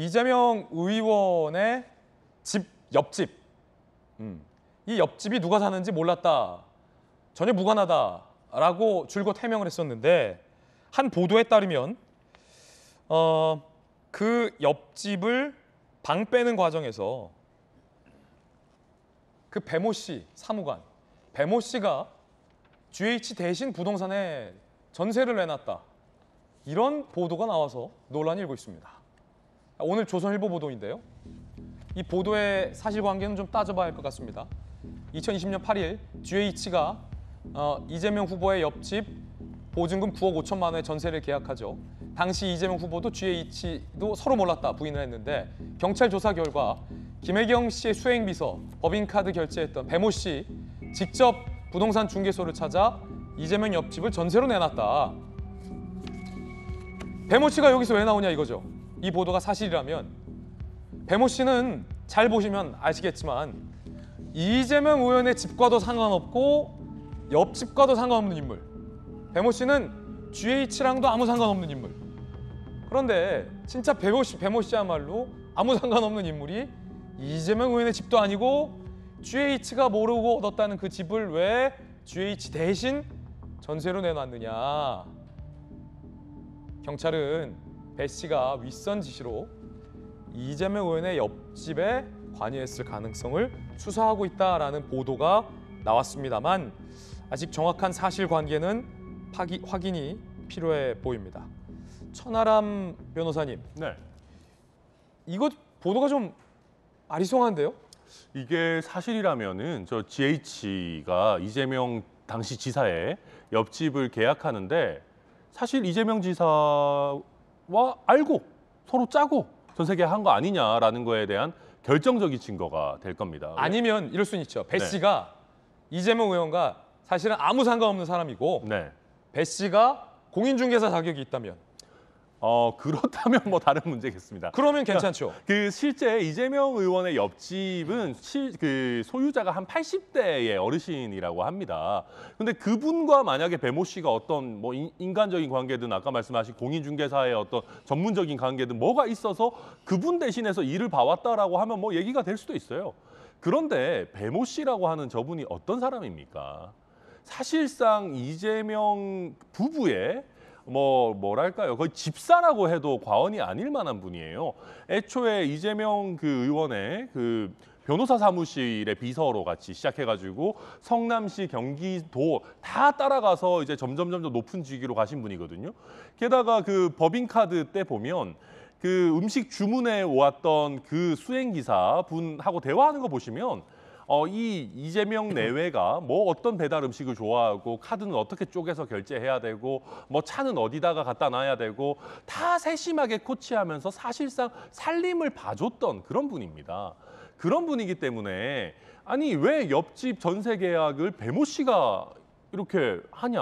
이재명 의원의 집 옆집 음. 이 옆집이 누가 사는지 몰랐다 전혀 무관하다라고 줄곧 해명을 했었는데 한 보도에 따르면 어, 그 옆집을 방 빼는 과정에서 그 배모 씨 사무관 배모 씨가 GH 대신 부동산에 전세를 내놨다 이런 보도가 나와서 논란이 일고 있습니다. 아, 오늘 조선일보 보도인데요. 이 보도의 사실관계는 좀 따져봐야 할 것 같습니다. 2020년 8일 GH가 어, 이재명 후보의 옆집 보증금 9억 5천만 원의 전세를 계약하죠. 당시 이재명 후보도 GH도 서로 몰랐다 부인을 했는데 경찰 조사 결과 김혜경 씨의 수행비서, 법인카드 결제했던 배모 씨 직접 부동산 중개소를 찾아 이재명 옆집을 전세로 내놨다. 배모 씨가 여기서 왜 나오냐 이거죠. 이 보도가 사실이라면 배모 씨는 잘 보시면 아시겠지만 이재명 의원의 집과도 상관없고 옆집과도 상관없는 인물 배모 씨는 GH랑도 아무 상관없는 인물 그런데 진짜 배모, 씨, 배모 씨야말로 아무 상관없는 인물이 이재명 의원의 집도 아니고 GH가 모르고 얻었다는 그 집을 왜 GH 대신 전세로 내놨느냐 경찰은 배 씨가 윗선 지시로 이재명 의원의 옆집에 관여했을 가능성을 수사하고 있다라는 보도가 나왔습니다만 아직 정확한 사실관계는 파기, 확인이 필요해 보입니다. 천하람 변호사님, 네. 이것 보도가 좀 아리송한데요? 이게 사실이라면은 저 GH가 이재명 당시 지사의 옆집을 계약하는데 사실 이재명 지사 와 알고 서로 짜고 전 세계 한 거 아니냐라는 거에 대한 결정적인 증거가 될 겁니다. 아니면 이럴 수는 있죠. 배 네. 씨가 이재명 의원과 사실은 아무 상관없는 사람이고 네. 배 씨가 공인중개사 자격이 있다면 어, 그렇다면 뭐 다른 문제겠습니다. 그러면 그러니까 괜찮죠. 그 실제 이재명 의원의 옆집은 실, 그 소유자가 한 80대의 어르신이라고 합니다. 근데 그분과 만약에 배모 씨가 어떤 뭐 인, 인간적인 관계든 아까 말씀하신 공인중개사의 어떤 전문적인 관계든 뭐가 있어서 그분 대신해서 일을 봐왔다라고 하면 뭐 얘기가 될 수도 있어요. 그런데 배모 씨라고 하는 저분이 어떤 사람입니까? 사실상 이재명 부부의 뭐 뭐랄까요 거의 집사라고 해도 과언이 아닐 만한 분이에요. 애초에 이재명 그 의원의 그 변호사 사무실의 비서로 같이 시작해가지고 성남시, 경기도 다 따라가서 이제 점점 점점 높은 직위로 가신 분이거든요. 게다가 그 법인카드 때 보면 그 음식 주문에왔던그 수행기사 분하고 대화하는 거 보시면 어, 이 이재명 내외가 뭐 어떤 배달 음식을 좋아하고 카드는 어떻게 쪼개서 결제해야 되고 뭐 차는 어디다가 갖다 놔야 되고 다 세심하게 코치하면서 사실상 살림을 봐줬던 그런 분입니다. 그런 분이기 때문에 아니 왜 옆집 전세 계약을 배모 씨가 이렇게 하냐.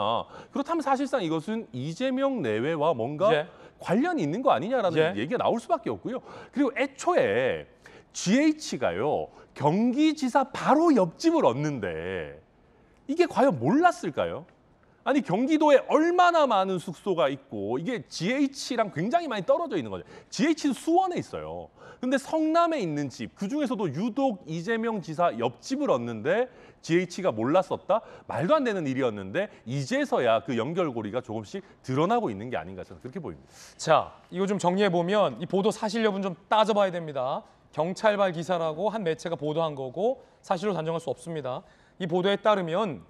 그렇다면 사실상 이것은 이재명 내외와 뭔가 예. 관련이 있는 거 아니냐라는 예. 얘기가 나올 수밖에 없고요. 그리고 애초에 GH가요. 경기지사 바로 옆집을 얻는데 이게 과연 몰랐을까요? 아니 경기도에 얼마나 많은 숙소가 있고 이게 GH랑 굉장히 많이 떨어져 있는 거죠. GH는 수원에 있어요. 근데 성남에 있는 집, 그중에서도 유독 이재명 지사 옆집을 얻는데 GH가 몰랐었다? 말도 안 되는 일이었는데 이제서야 그 연결고리가 조금씩 드러나고 있는 게 아닌가 저는 그렇게 보입니다. 자, 이거 좀 정리해보면 이 보도 사실 여부는 좀 따져봐야 됩니다. 경찰발 기사라고 한 매체가 보도한 거고 사실로 단정할 수 없습니다. 이 보도에 따르면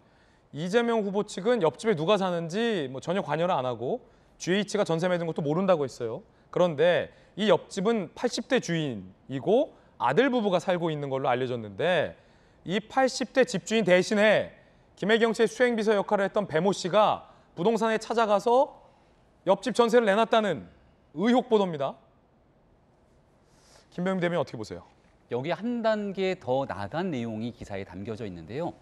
이재명 후보 측은 옆집에 누가 사는지 뭐 전혀 관여를 안 하고 GH가 전세 매든 것도 모른다고 했어요. 그런데 이 옆집은 80대 주인이고 아들 부부가 살고 있는 걸로 알려졌는데 이 80대 집주인 대신에 김혜경 씨의 수행비서 역할을 했던 배모 씨가 부동산에 찾아가서 옆집 전세를 내놨다는 의혹 보도입니다. 김병민 대변인 어떻게 보세요? 여기 한 단계 더 나간 내용이 기사에 담겨져 있는데요.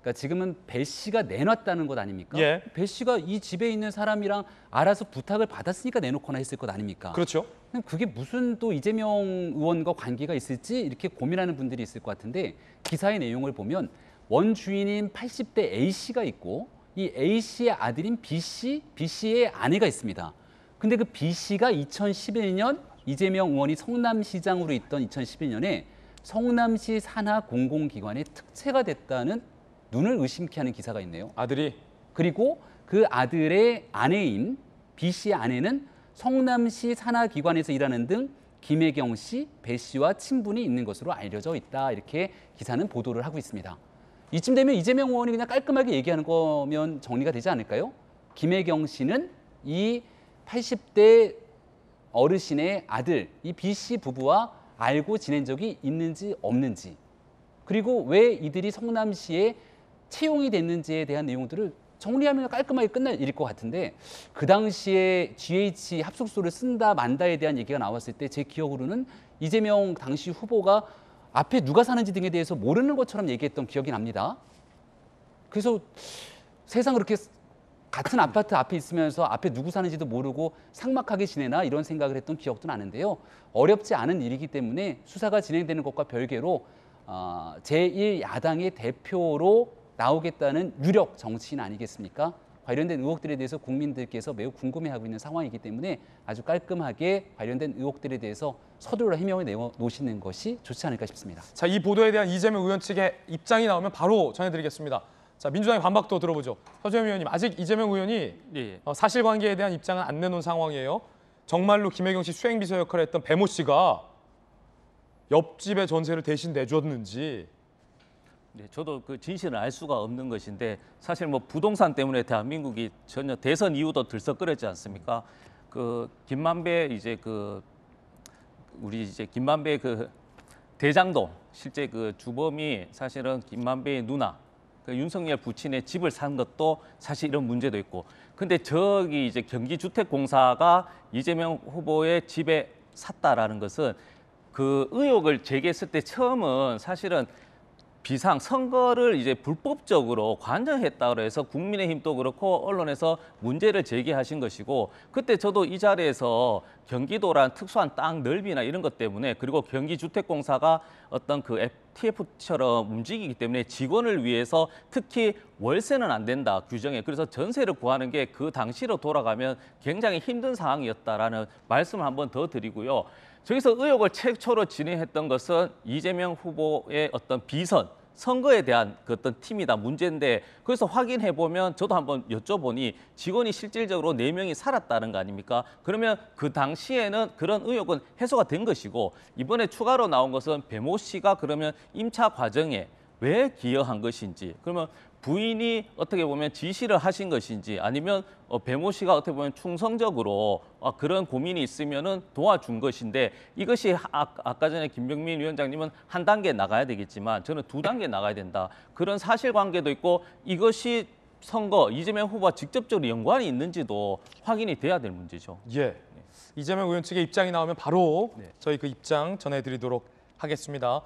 그러니까 지금은 배 씨가 내놨다는 것 아닙니까? 예. 배 씨가 이 집에 있는 사람이랑 알아서 부탁을 받았으니까 내놓거나 했을 것 아닙니까? 그렇죠. 그게 무슨 또 이재명 의원과 관계가 있을지 이렇게 고민하는 분들이 있을 것 같은데 기사의 내용을 보면 원주인인 80대 A 씨가 있고 이 A 씨의 아들인 B 씨, B 씨의 아내가 있습니다. 근데 그 B 씨가 2011년 이재명 의원이 성남시장으로 있던 2012년에 성남시 산하 공공기관의 특채가 됐다는 눈을 의심케 하는 기사가 있네요. 아들이? 그리고 그 아들의 아내인 B 씨 아내는 성남시 산하기관에서 일하는 등 김혜경 씨, 배 씨와 친분이 있는 것으로 알려져 있다. 이렇게 기사는 보도를 하고 있습니다. 이쯤 되면 이재명 의원이 그냥 깔끔하게 얘기하는 거면 정리가 되지 않을까요? 김혜경 씨는 이 80대 어르신의 아들 이 B 씨 부부와 알고 지낸 적이 있는지 없는지 그리고 왜 이들이 성남시에 채용이 됐는지에 대한 내용들을 정리하면 깔끔하게 끝날 일일 것 같은데 그 당시에 GH 합숙소를 쓴다 만다에 대한 얘기가 나왔을 때 제 기억으로는 이재명 당시 후보가 앞에 누가 사는지 등에 대해서 모르는 것처럼 얘기했던 기억이 납니다. 그래서 세상 그렇게 같은 아파트 앞에 있으면서 앞에 누구 사는지도 모르고 상막하게 지내나 이런 생각을 했던 기억도 나는데요. 어렵지 않은 일이기 때문에 수사가 진행되는 것과 별개로 어, 제1야당의 대표로 나오겠다는 유력 정치인 아니겠습니까? 관련된 의혹들에 대해서 국민들께서 매우 궁금해하고 있는 상황이기 때문에 아주 깔끔하게 관련된 의혹들에 대해서 서둘러 해명을 내놓으시는 것이 좋지 않을까 싶습니다. 자, 이 보도에 대한 이재명 의원 측의 입장이 나오면 바로 전해드리겠습니다. 자 민주당의 반박도 들어보죠. 서재현 의원님 아직 이재명 의원이 예. 예. 어, 사실관계에 대한 입장은 안 내놓은 상황이에요. 정말로 김혜경 씨 수행비서 역할을 했던 배모 씨가 옆집의 전세를 대신 내줬는지 네, 저도 그 진실을 알 수가 없는 것인데 사실 뭐 부동산 때문에 대한민국이 전혀 대선 이후도 들썩거렸지 않습니까? 그 김만배 이제 그 우리 이제 김만배 그 대장도 실제 그 주범이 사실은 김만배의 누나 그 윤석열 부친의 집을 산 것도 사실 이런 문제도 있고. 근데 저기 이제 경기주택공사가 이재명 후보의 집에 샀다라는 것은 그 의혹을 제기했을 때 처음은 사실은 비상 선거를 이제 불법적으로 관정했다 그래서 국민의힘도 그렇고 언론에서 문제를 제기하신 것이고 그때 저도 이 자리에서 경기도란 특수한 땅 넓이나 이런 것 때문에 그리고 경기주택공사가 어떤 그 FTF처럼 움직이기 때문에 직원을 위해서 특히 월세는 안 된다 규정에 그래서 전세를 구하는 게 그 당시로 돌아가면 굉장히 힘든 상황이었다라는 말씀을 한 번 더 드리고요. 저기서 의혹을 최초로 진행했던 것은 이재명 후보의 어떤 비선, 선거에 대한 그 어떤 팀이다 문제인데 그래서 확인해 보면 저도 한번 여쭤보니 직원이 실질적으로 네명이 살았다는 거 아닙니까? 그러면 그 당시에는 그런 의혹은 해소가 된 것이고 이번에 추가로 나온 것은 배모 씨가 그러면 임차 과정에 왜 기여한 것인지 그러면 부인이 어떻게 보면 지시를 하신 것인지 아니면 어, 배모 씨가 어떻게 보면 충성적으로 어, 그런 고민이 있으면은 도와준 것인데 이것이 하, 아, 아까 전에 김병민 위원장님은 한 단계 나가야 되겠지만 저는 두 단계 나가야 된다. 그런 사실관계도 있고 이것이 선거 이재명 후보와 직접적으로 연관이 있는지도 확인이 돼야 될 문제죠. 예. 이재명 의원 측의 입장이 나오면 바로 네. 저희 그 입장 전해드리도록 하겠습니다.